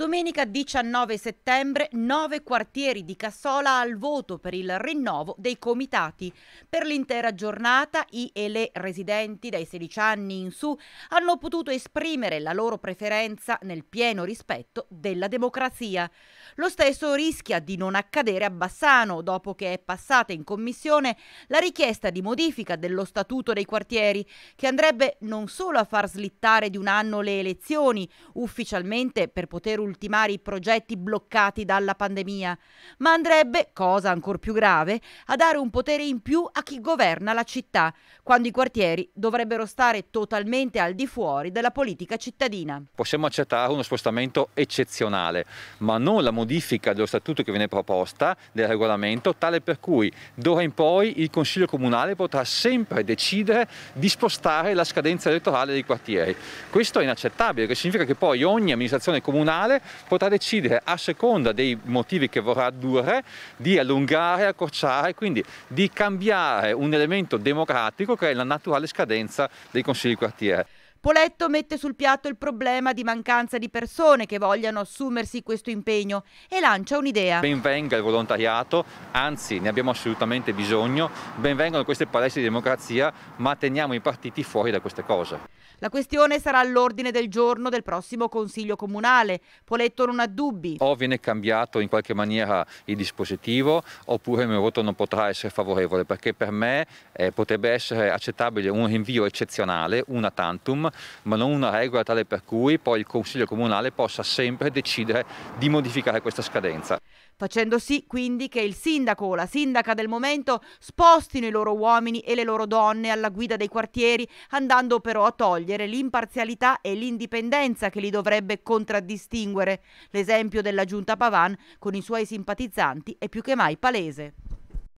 Domenica 19 settembre, nove quartieri di Cassola al voto per il rinnovo dei comitati. Per l'intera giornata i e le residenti dai 16 anni in su hanno potuto esprimere la loro preferenza nel pieno rispetto della democrazia. Lo stesso rischia di non accadere a Bassano dopo che è passata in commissione la richiesta di modifica dello statuto dei quartieri che andrebbe non solo a far slittare di un anno le elezioni ufficialmente per poter ultimare i progetti bloccati dalla pandemia, ma andrebbe, cosa ancor più grave, a dare un potere in più a chi governa la città, quando i quartieri dovrebbero stare totalmente al di fuori della politica cittadina. Possiamo accettare uno spostamento eccezionale, ma non la modifica dello statuto che viene proposta, del regolamento, tale per cui d'ora in poi il Consiglio Comunale potrà sempre decidere di spostare la scadenza elettorale dei quartieri. Questo è inaccettabile, che significa che poi ogni amministrazione comunale nazionale potrà decidere a seconda dei motivi che vorrà addurre di allungare, accorciare, quindi di cambiare un elemento democratico che è la naturale scadenza dei consigli di quartiere. Poletto mette sul piatto il problema di mancanza di persone che vogliano assumersi questo impegno e lancia un'idea. Benvenga il volontariato, anzi ne abbiamo assolutamente bisogno, benvengano queste palestre di democrazia, ma teniamo i partiti fuori da queste cose. La questione sarà all'ordine del giorno del prossimo Consiglio Comunale. Poletto non ha dubbi. O viene cambiato in qualche maniera il dispositivo oppure il mio voto non potrà essere favorevole perché per me eh, potrebbe essere accettabile un rinvio eccezionale, una tantum, ma non una regola tale per cui poi il Consiglio Comunale possa sempre decidere di modificare questa scadenza facendo sì quindi che il sindaco o la sindaca del momento spostino i loro uomini e le loro donne alla guida dei quartieri, andando però a togliere l'imparzialità e l'indipendenza che li dovrebbe contraddistinguere. L'esempio della giunta Pavan con i suoi simpatizzanti è più che mai palese.